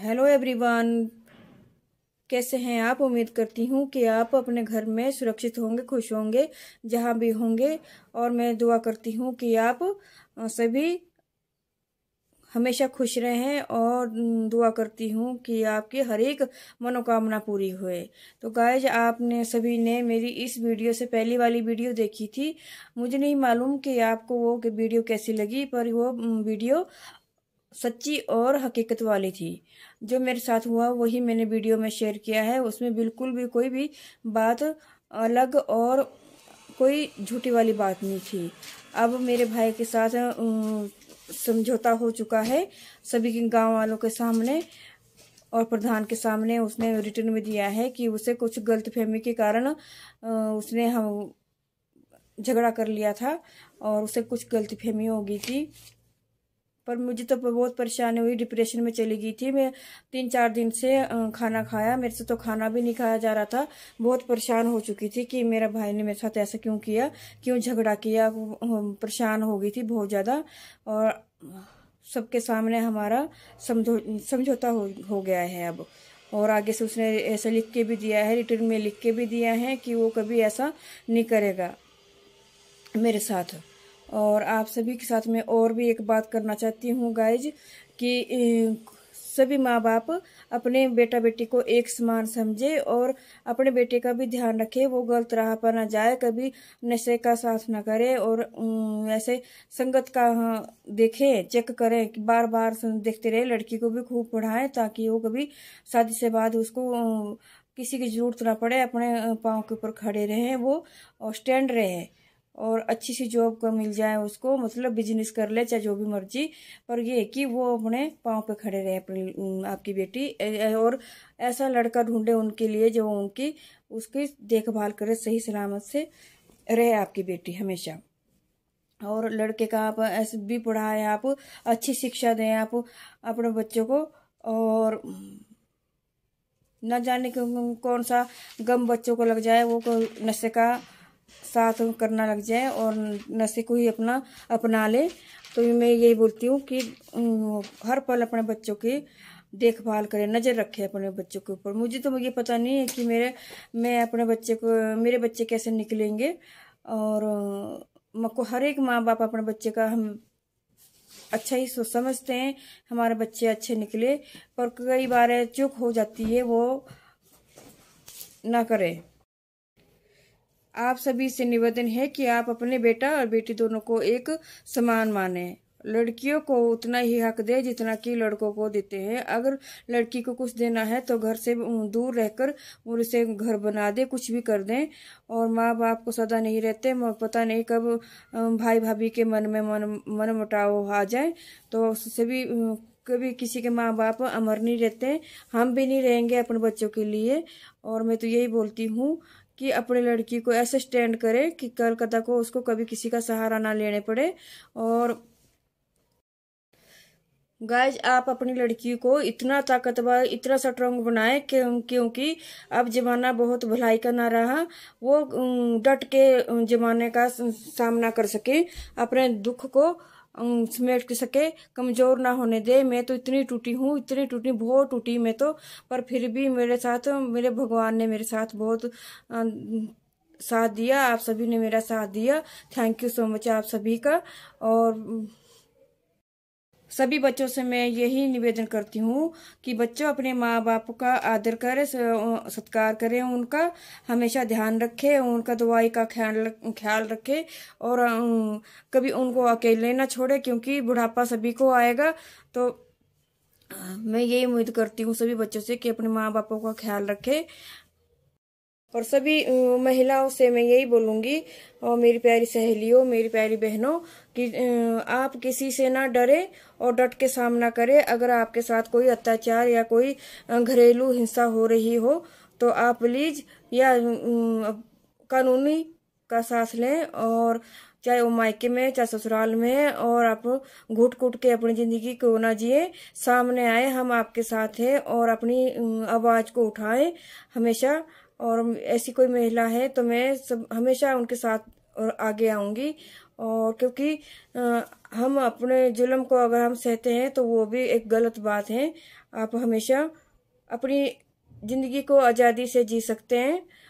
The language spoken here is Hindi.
हेलो एवरीवन कैसे हैं आप उम्मीद करती हूँ कि आप अपने घर में सुरक्षित होंगे खुश होंगे जहाँ भी होंगे और मैं दुआ करती हूँ कि आप सभी हमेशा खुश रहें और दुआ करती हूँ कि आपकी हर एक मनोकामना पूरी हुए तो गायज आपने सभी ने मेरी इस वीडियो से पहली वाली वीडियो देखी थी मुझे नहीं मालूम कि आपको वो वीडियो कैसी लगी पर वो वीडियो सच्ची और हकीकत वाली थी जो मेरे साथ हुआ वही मैंने वीडियो में शेयर किया है उसमें बिल्कुल भी कोई भी बात अलग और कोई झूठी वाली बात नहीं थी अब मेरे भाई के साथ समझौता हो चुका है सभी गांव वालों के सामने और प्रधान के सामने उसने रिटर्न में दिया है कि उसे कुछ गलतफहमी के कारण उसने हम झगड़ा कर लिया था और उसे कुछ गलतफहमी होगी थी पर मुझे तो बहुत परेशानी हुई डिप्रेशन में चली गई थी मैं तीन चार दिन से खाना खाया मेरे से तो खाना भी नहीं खाया जा रहा था बहुत परेशान हो चुकी थी कि मेरा भाई ने मेरे साथ ऐसा क्यों किया क्यों झगड़ा किया परेशान हो गई थी बहुत ज़्यादा और सबके सामने हमारा समझो समझौता हो, हो गया है अब और आगे से उसने ऐसा लिख के भी दिया है रिटर्न में लिख के भी दिया है कि वो कभी ऐसा नहीं करेगा मेरे साथ और आप सभी के साथ में और भी एक बात करना चाहती हूँ गाइज कि सभी माँ बाप अपने बेटा बेटी को एक समान समझे और अपने बेटे का भी ध्यान रखे वो गलत राह पर ना जाए कभी नशे का साथ ना करे और ऐसे संगत का हाँ, देखें चेक करें कि बार बार देखते रहे लड़की को भी खूब पढ़ाएं ताकि वो कभी शादी से बाद उसको किसी की जरूरत ना पड़े अपने पाँव के ऊपर खड़े रहें वो और स्टैंड रहें और अच्छी सी जॉब को मिल जाए उसको मतलब बिजनेस कर ले चाहे जो भी मर्जी पर ये है कि वो अपने पाँव पे खड़े रहे अपनी आपकी बेटी और ऐसा लड़का ढूंढे उनके लिए जो उनकी उसकी देखभाल करे सही सलामत से रहे आपकी बेटी हमेशा और लड़के का आप ऐसे भी पढ़ाएं आप अच्छी शिक्षा दें आप अपने बच्चों को और न जाने कौन सा गम बच्चों को लग जाए वो नशे का साथ करना लग जाए और नशे को ही अपना अपना ले तो मैं यही बोलती हूँ कि हर पल अपने बच्चों की देखभाल करें नज़र रखें अपने बच्चों के ऊपर मुझे तो ये पता नहीं है कि मेरे मैं अपने बच्चे को मेरे बच्चे कैसे निकलेंगे और को हर एक माँ बाप अपने बच्चे का हम अच्छा ही सोच समझते हैं हमारे बच्चे अच्छे निकले पर कई बार चुक हो जाती है वो ना करें आप सभी से निवेदन है कि आप अपने बेटा और बेटी दोनों को एक समान माने लड़कियों को उतना ही हक दे जितना कि लड़कों को देते हैं अगर लड़की को कुछ देना है तो घर से दूर रहकर उसे घर बना दे कुछ भी कर दें और माँ बाप को सदा नहीं रहते पता नहीं कब भाई भाभी के मन में मन मन मुटाव आ जाए तो सभी कभी किसी के माँ बाप अमर नहीं रहते हम भी नहीं रहेंगे अपने बच्चों के लिए और मैं तो यही बोलती हूँ कि अपने लड़की को ऐसे स्टैंड करे कि कलकत्ता को उसको कभी किसी का सहारा ना लेने पड़े और गाइज आप अपनी लड़की को इतना ताकतवर इतना स्ट्रांग बनाए क्योंकि अब जमाना बहुत भलाई का ना रहा वो डट के जमाने का सामना कर सके अपने दुख को समेट सके कमज़ोर ना होने दे मैं तो इतनी टूटी हूँ इतनी टूटी बहुत टूटी मैं तो पर फिर भी मेरे साथ मेरे भगवान ने मेरे साथ बहुत साथ दिया आप सभी ने मेरा साथ दिया थैंक यू सो मच आप सभी का और सभी बच्चों से मैं यही निवेदन करती हूँ कि बच्चों अपने माँ बाप का आदर करें सत्कार करें उनका हमेशा ध्यान रखें उनका दवाई का ख्याल ख्याल रखें और कभी उनको अकेले ना छोड़े क्योंकि बुढ़ापा सभी को आएगा तो मैं यही उम्मीद करती हूँ सभी बच्चों से कि अपने माँ बापों का ख्याल रखें और सभी महिलाओं से मैं यही बोलूंगी और मेरी प्यारी सहेलियों मेरी प्यारी बहनों कि आप किसी से ना डरे और डट के सामना करें अगर आपके साथ कोई अत्याचार या कोई घरेलू हिंसा हो रही हो तो आप प्लीज या कानूनी का साथ लें और चाहे वो मायके में चाहे ससुराल में और आप घुट घुट के अपनी जिंदगी को ना जिए सामने आए हम आपके साथ हैं और अपनी आवाज को उठाएं हमेशा और ऐसी कोई महिला है तो मैं सब हमेशा उनके साथ और आगे आऊंगी और क्योंकि हम अपने जुल्म को अगर हम सहते हैं तो वो भी एक गलत बात है आप हमेशा अपनी ज़िंदगी को आज़ादी से जी सकते हैं